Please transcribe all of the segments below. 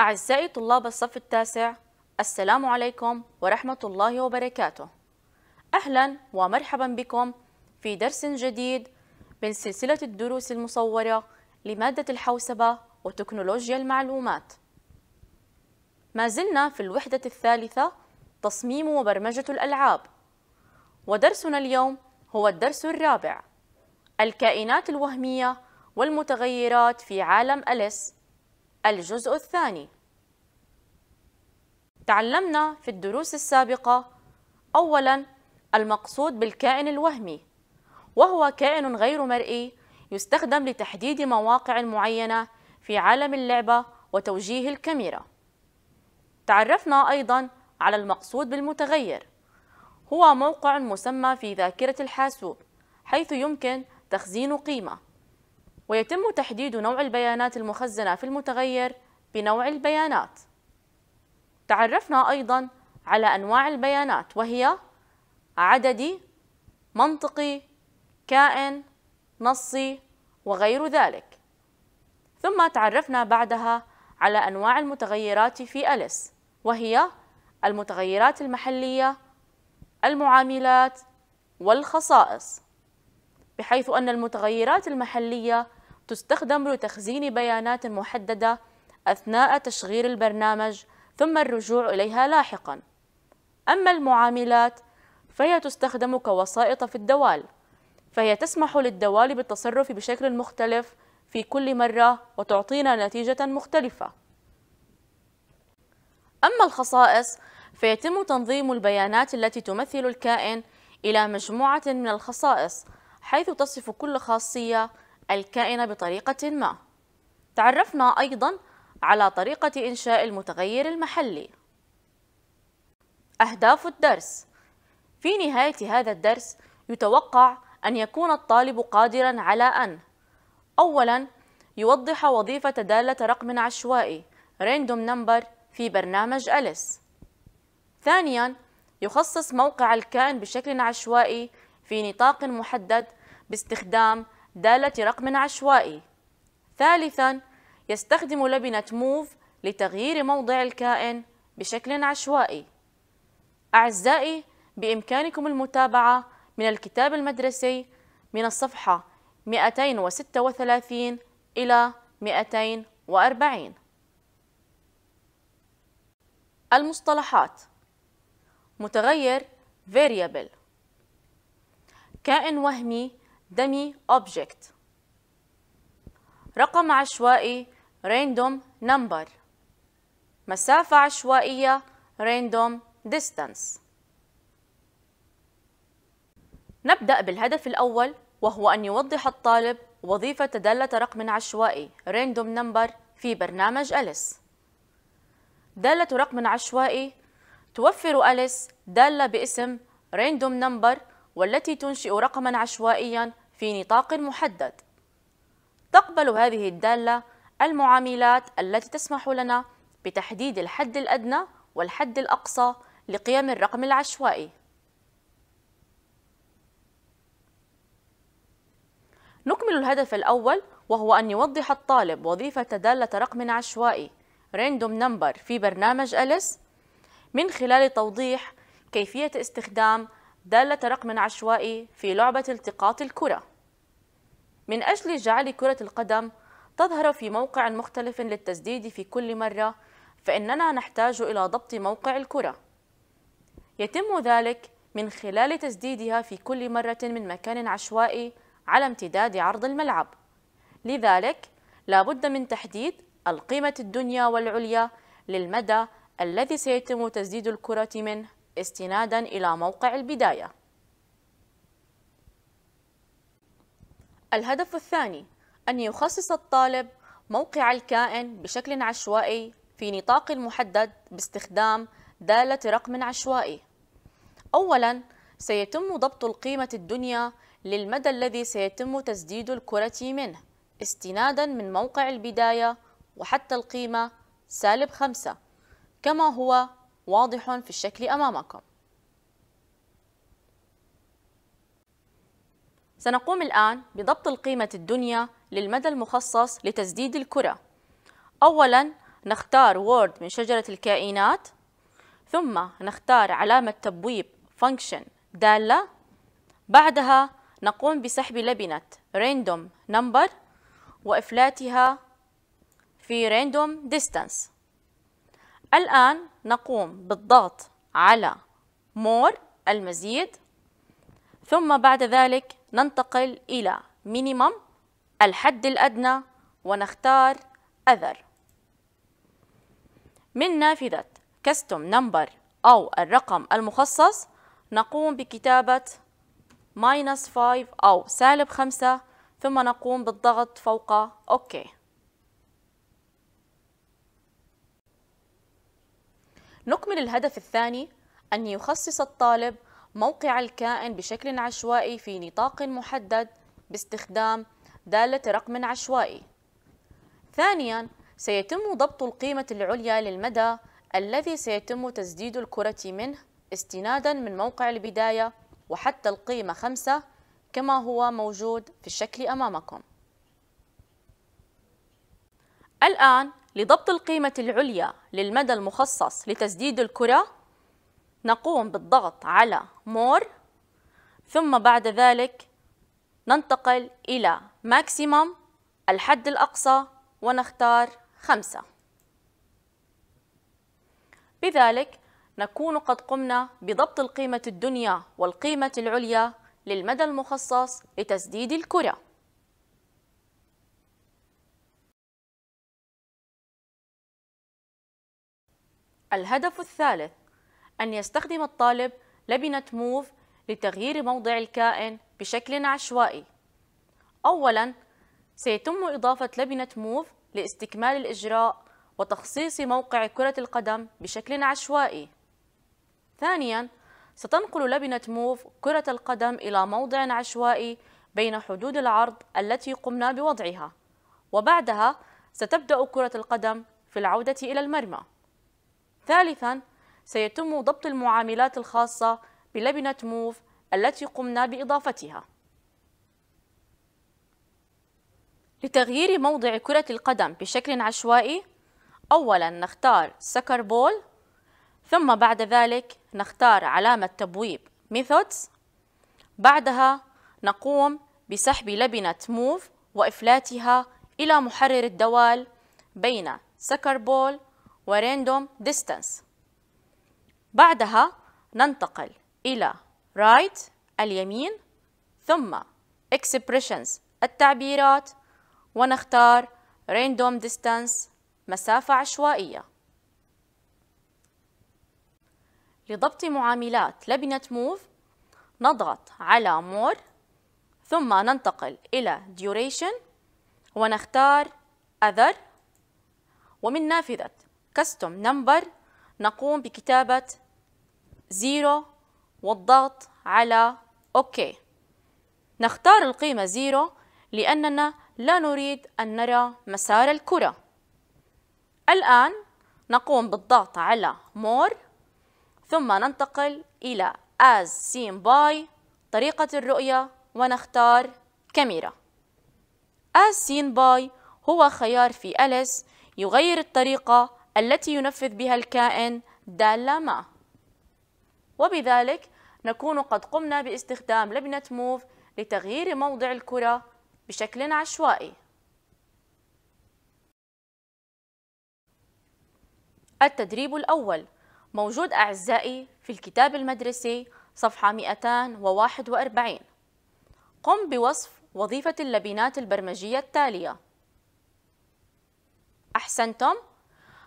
أعزائي طلاب الصف التاسع السلام عليكم ورحمة الله وبركاته أهلا ومرحبا بكم في درس جديد من سلسلة الدروس المصورة لمادة الحوسبة وتكنولوجيا المعلومات ما زلنا في الوحدة الثالثة تصميم وبرمجة الألعاب ودرسنا اليوم هو الدرس الرابع الكائنات الوهمية والمتغيرات في عالم أليس الجزء الثاني تعلمنا في الدروس السابقة أولاً المقصود بالكائن الوهمي وهو كائن غير مرئي يستخدم لتحديد مواقع معينة في عالم اللعبة وتوجيه الكاميرا تعرفنا أيضا على المقصود بالمتغير هو موقع مسمى في ذاكرة الحاسوب حيث يمكن تخزين قيمة ويتم تحديد نوع البيانات المخزنة في المتغير بنوع البيانات تعرفنا أيضا على أنواع البيانات وهي عددي منطقي كائن نصي وغير ذلك ثم تعرفنا بعدها على أنواع المتغيرات في أليس وهي المتغيرات المحلية المعاملات والخصائص بحيث أن المتغيرات المحلية تستخدم لتخزين بيانات محددة أثناء تشغيل البرنامج ثم الرجوع إليها لاحقا أما المعاملات فهي تستخدم كوسائط في الدوال فهي تسمح للدوال بالتصرف بشكل مختلف في كل مرة وتعطينا نتيجة مختلفة أما الخصائص فيتم تنظيم البيانات التي تمثل الكائن إلى مجموعة من الخصائص حيث تصف كل خاصية الكائنة بطريقة ما تعرفنا أيضا على طريقة إنشاء المتغير المحلي أهداف الدرس في نهاية هذا الدرس يتوقع أن يكون الطالب قادرا على أن أولا يوضح وظيفة دالة رقم عشوائي random number في برنامج أليس ثانيا يخصص موقع الكائن بشكل عشوائي في نطاق محدد باستخدام دالة رقم عشوائي ثالثاً يستخدم لبنة موف لتغيير موضع الكائن بشكل عشوائي أعزائي بإمكانكم المتابعة من الكتاب المدرسي من الصفحة 236 إلى 240 المصطلحات متغير variable كائن وهمي dummy object رقم عشوائي random number مسافة عشوائية random distance نبدأ بالهدف الأول وهو أن يوضح الطالب وظيفة دالة رقم عشوائي random number في برنامج أليس دالة رقم عشوائي توفر أليس دالة باسم random number والتي تنشئ رقما عشوائيا في نطاق محدد تقبل هذه الدالة المعاملات التي تسمح لنا بتحديد الحد الأدنى والحد الأقصى لقيم الرقم العشوائي نكمل الهدف الأول وهو أن يوضح الطالب وظيفة دالة رقم عشوائي random number في برنامج أليس من خلال توضيح كيفية استخدام دالة رقم عشوائي في لعبة التقاط الكرة من أجل جعل كرة القدم تظهر في موقع مختلف للتسديد في كل مرة فإننا نحتاج إلى ضبط موقع الكرة يتم ذلك من خلال تسديدها في كل مرة من مكان عشوائي على امتداد عرض الملعب لذلك لا بد من تحديد القيمة الدنيا والعليا للمدى الذي سيتم تسديد الكرة منه استنادا إلى موقع البداية الهدف الثاني أن يخصص الطالب موقع الكائن بشكل عشوائي في نطاق محدد باستخدام دالة رقم عشوائي أولاً سيتم ضبط القيمة الدنيا للمدى الذي سيتم تسديد الكرة منه استناداً من موقع البداية وحتى القيمة سالب خمسة كما هو واضح في الشكل أمامكم سنقوم الآن بضبط القيمة الدنيا للمدى المخصص لتسديد الكرة أولاً نختار وورد من شجرة الكائنات ثم نختار علامة تبويب function دالة بعدها نقوم بسحب لبنة random number وإفلاتها في random distance الآن نقوم بالضغط على مور المزيد ثم بعد ذلك ننتقل إلى مينيمم الحد الأدنى ونختار أذر من نافذة كستوم نمبر أو الرقم المخصص نقوم بكتابة ماينس 5 أو سالب 5 ثم نقوم بالضغط فوق OK نكمل الهدف الثاني أن يخصص الطالب موقع الكائن بشكل عشوائي في نطاق محدد باستخدام دالة رقم عشوائي ثانياً سيتم ضبط القيمة العليا للمدى الذي سيتم تسديد الكرة منه استناداً من موقع البداية وحتى القيمة 5 كما هو موجود في الشكل أمامكم الآن لضبط القيمة العليا للمدى المخصص لتسديد الكرة نقوم بالضغط على مور ثم بعد ذلك ننتقل إلى ماكسيمم الحد الأقصى ونختار خمسة بذلك نكون قد قمنا بضبط القيمة الدنيا والقيمة العليا للمدى المخصص لتسديد الكرة الهدف الثالث أن يستخدم الطالب لبنة موف لتغيير موضع الكائن بشكل عشوائي أولاً سيتم إضافة لبنة موف لاستكمال الإجراء وتخصيص موقع كرة القدم بشكل عشوائي ثانياً ستنقل لبنة موف كرة القدم إلى موضع عشوائي بين حدود العرض التي قمنا بوضعها وبعدها ستبدأ كرة القدم في العودة إلى المرمى ثالثا سيتم ضبط المعاملات الخاصة بلبنة موف التي قمنا بإضافتها لتغيير موضع كرة القدم بشكل عشوائي أولا نختار سكر بول ثم بعد ذلك نختار علامة تبويب ميثودز بعدها نقوم بسحب لبنة موف وإفلاتها إلى محرر الدوال بين سكر بول وراندوم ديستانس بعدها ننتقل إلى رايت right اليمين ثم expressions التعبيرات ونختار random distance مسافة عشوائية لضبط معاملات لبنة موف نضغط على more ثم ننتقل إلى duration ونختار other ومن نافذة كاستوم نمبر نقوم بكتابة زيرو والضغط على أوكي نختار القيمة 0 لأننا لا نريد أن نرى مسار الكرة الآن نقوم بالضغط على more ثم ننتقل إلى as seen by طريقة الرؤية ونختار كاميرا as seen by هو خيار في أليس يغير الطريقة التي ينفذ بها الكائن دالة ما وبذلك نكون قد قمنا باستخدام لبنة موف لتغيير موضع الكرة بشكل عشوائي التدريب الأول موجود أعزائي في الكتاب المدرسي صفحة 241 قم بوصف وظيفة اللبنات البرمجية التالية أحسنتم؟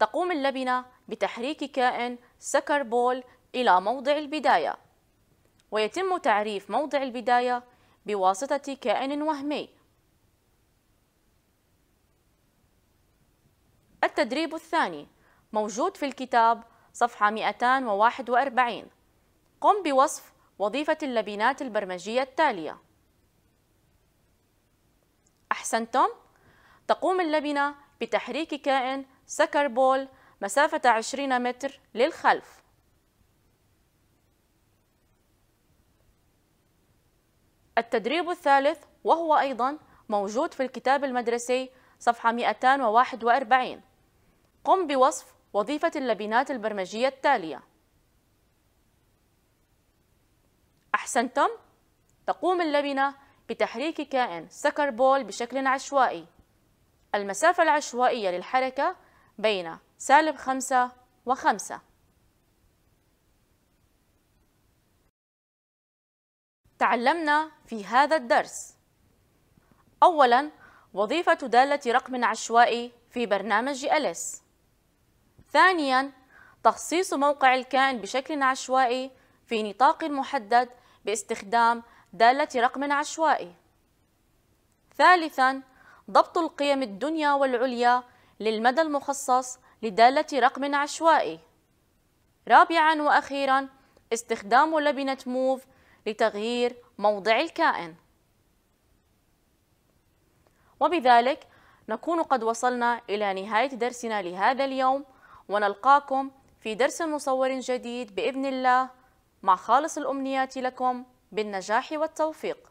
تقوم اللبنة بتحريك كائن سكر بول إلى موضع البداية ويتم تعريف موضع البداية بواسطة كائن وهمي التدريب الثاني موجود في الكتاب صفحة 241 قم بوصف وظيفة اللبنات البرمجية التالية أحسنتم؟ تقوم اللبنة بتحريك كائن سكر بول مسافة 20 متر للخلف التدريب الثالث وهو أيضا موجود في الكتاب المدرسي صفحة 241 قم بوصف وظيفة اللبنات البرمجية التالية أحسنتم؟ تقوم اللبنة بتحريك كائن سكر بول بشكل عشوائي المسافة العشوائية للحركة بين سالب خمسة وخمسة تعلمنا في هذا الدرس أولاً وظيفة دالة رقم عشوائي في برنامج أليس ثانياً تخصيص موقع الكائن بشكل عشوائي في نطاق محدد باستخدام دالة رقم عشوائي ثالثاً ضبط القيم الدنيا والعليا للمدى المخصص لدالة رقم عشوائي رابعاً وأخيراً استخدام لبنة موف لتغيير موضع الكائن وبذلك نكون قد وصلنا إلى نهاية درسنا لهذا اليوم ونلقاكم في درس مصور جديد بإذن الله مع خالص الأمنيات لكم بالنجاح والتوفيق